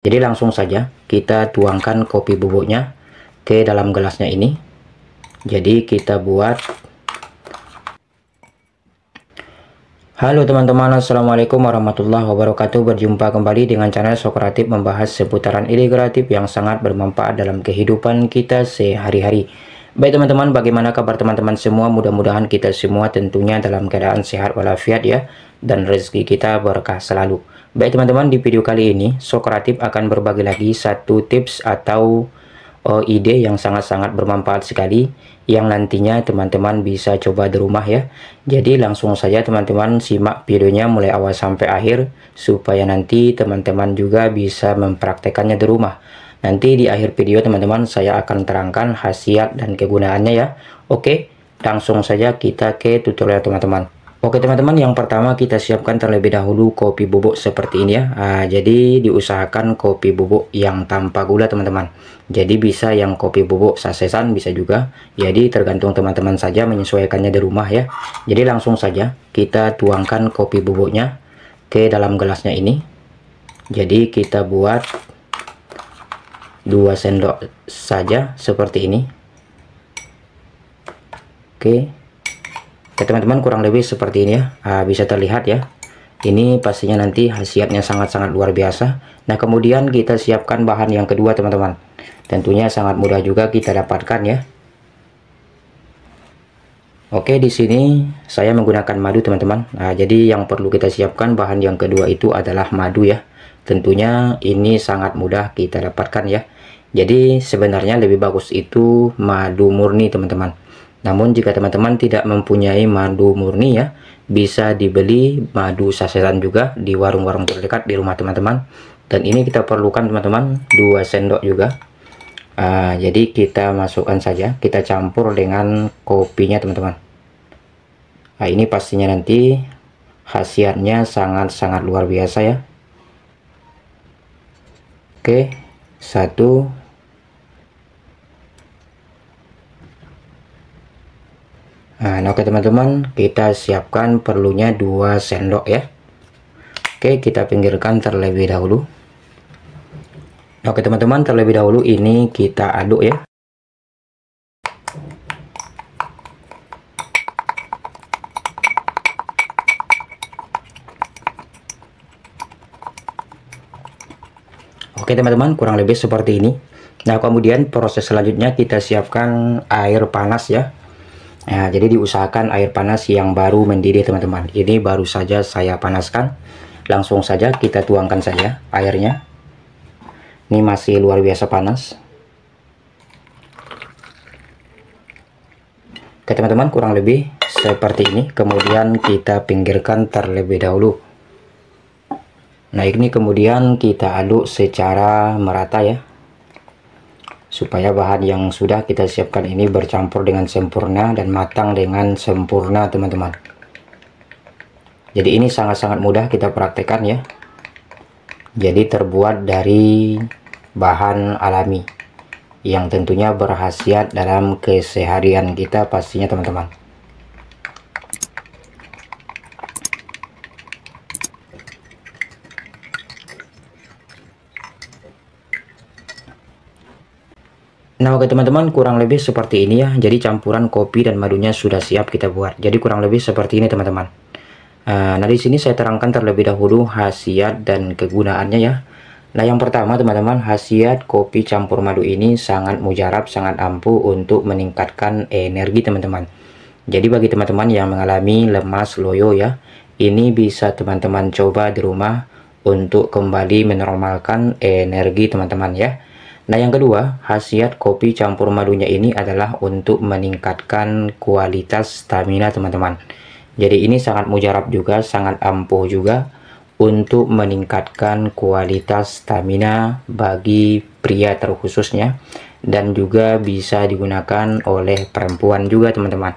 Jadi langsung saja kita tuangkan kopi bubuknya ke dalam gelasnya ini. Jadi kita buat Halo teman-teman Assalamualaikum warahmatullahi wabarakatuh Berjumpa kembali dengan channel Sokratif Membahas seputaran ide kreatif yang sangat bermanfaat dalam kehidupan kita sehari-hari Baik teman-teman, bagaimana kabar teman-teman semua? Mudah-mudahan kita semua tentunya dalam keadaan sehat walafiat ya dan rezeki kita berkah selalu. Baik teman-teman, di video kali ini Sokratif akan berbagi lagi satu tips atau uh, ide yang sangat-sangat bermanfaat sekali yang nantinya teman-teman bisa coba di rumah ya. Jadi langsung saja teman-teman simak videonya mulai awal sampai akhir supaya nanti teman-teman juga bisa mempraktekannya di rumah. Nanti di akhir video teman-teman saya akan terangkan khasiat dan kegunaannya ya. Oke, langsung saja kita ke tutorial teman-teman. Oke teman-teman, yang pertama kita siapkan terlebih dahulu kopi bubuk seperti ini ya. Nah, jadi diusahakan kopi bubuk yang tanpa gula teman-teman. Jadi bisa yang kopi bubuk sasesan bisa juga. Jadi tergantung teman-teman saja menyesuaikannya di rumah ya. Jadi langsung saja kita tuangkan kopi bubuknya ke dalam gelasnya ini. Jadi kita buat 2 sendok saja seperti ini oke ya teman-teman kurang lebih seperti ini ya ah, bisa terlihat ya ini pastinya nanti khasiatnya sangat-sangat luar biasa nah kemudian kita siapkan bahan yang kedua teman-teman tentunya sangat mudah juga kita dapatkan ya Oke di sini saya menggunakan madu teman-teman nah, jadi yang perlu kita siapkan bahan yang kedua itu adalah madu ya tentunya ini sangat mudah kita dapatkan ya jadi sebenarnya lebih bagus itu madu murni teman-teman namun jika teman-teman tidak mempunyai madu murni ya bisa dibeli madu sasetan juga di warung-warung terdekat di rumah teman-teman dan ini kita perlukan teman-teman 2 sendok juga uh, jadi kita masukkan saja kita campur dengan kopinya teman-teman nah ini pastinya nanti khasiatnya sangat-sangat luar biasa ya Oke, satu. Nah, oke teman-teman, kita siapkan perlunya dua sendok ya. Oke, kita pinggirkan terlebih dahulu. Oke teman-teman, terlebih dahulu ini kita aduk ya. Oke teman-teman kurang lebih seperti ini Nah kemudian proses selanjutnya kita siapkan air panas ya Nah jadi diusahakan air panas yang baru mendidih teman-teman Ini baru saja saya panaskan Langsung saja kita tuangkan saja airnya Ini masih luar biasa panas Oke teman-teman kurang lebih seperti ini Kemudian kita pinggirkan terlebih dahulu Nah ini kemudian kita aduk secara merata ya supaya bahan yang sudah kita siapkan ini bercampur dengan sempurna dan matang dengan sempurna teman-teman jadi ini sangat-sangat mudah kita praktekkan ya jadi terbuat dari bahan alami yang tentunya berhasiat dalam keseharian kita pastinya teman-teman Nah oke teman-teman kurang lebih seperti ini ya Jadi campuran kopi dan madunya sudah siap kita buat Jadi kurang lebih seperti ini teman-teman eh, Nah di sini saya terangkan terlebih dahulu khasiat dan kegunaannya ya Nah yang pertama teman-teman khasiat kopi campur madu ini sangat mujarab sangat ampuh untuk meningkatkan energi teman-teman Jadi bagi teman-teman yang mengalami lemas loyo ya Ini bisa teman-teman coba di rumah untuk kembali menormalkan energi teman-teman ya Nah yang kedua, khasiat kopi campur madunya ini adalah untuk meningkatkan kualitas stamina teman-teman. Jadi ini sangat mujarab juga, sangat ampuh juga untuk meningkatkan kualitas stamina bagi pria terkhususnya dan juga bisa digunakan oleh perempuan juga teman-teman.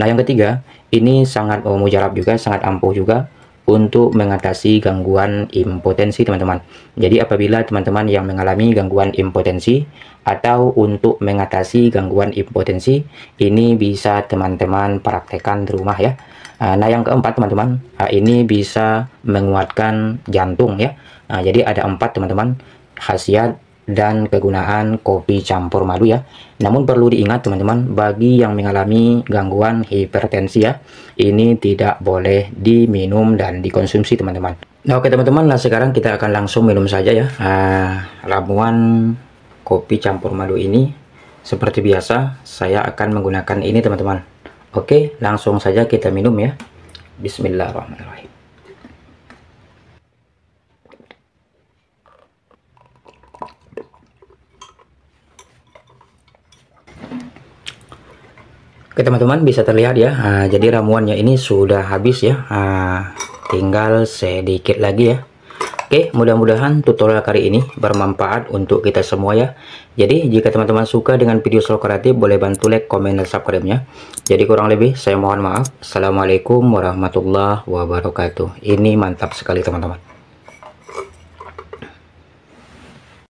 Nah yang ketiga, ini sangat oh, mujarab juga, sangat ampuh juga untuk mengatasi gangguan impotensi teman-teman jadi apabila teman-teman yang mengalami gangguan impotensi atau untuk mengatasi gangguan impotensi ini bisa teman-teman praktekkan di rumah ya nah, nah yang keempat teman-teman ah, ini bisa menguatkan jantung ya nah, jadi ada empat teman-teman khasiat dan kegunaan kopi campur madu ya. Namun perlu diingat teman-teman, bagi yang mengalami gangguan hipertensi ya, ini tidak boleh diminum dan dikonsumsi teman-teman. Nah oke teman-teman, nah sekarang kita akan langsung minum saja ya. Nah, ramuan kopi campur madu ini, seperti biasa, saya akan menggunakan ini teman-teman. Oke, langsung saja kita minum ya. Bismillahirrahmanirrahim. Oke teman-teman bisa terlihat ya Nah, jadi ramuannya ini sudah habis ya Nah, tinggal sedikit lagi ya Oke, mudah-mudahan tutorial kali ini bermanfaat untuk kita semua ya. Jadi, jika teman-teman suka dengan video slow kreatif, boleh bantu like, komen, dan subscribe-nya. Jadi, kurang lebih saya mohon maaf. Assalamualaikum warahmatullahi wabarakatuh. Ini mantap sekali teman-teman.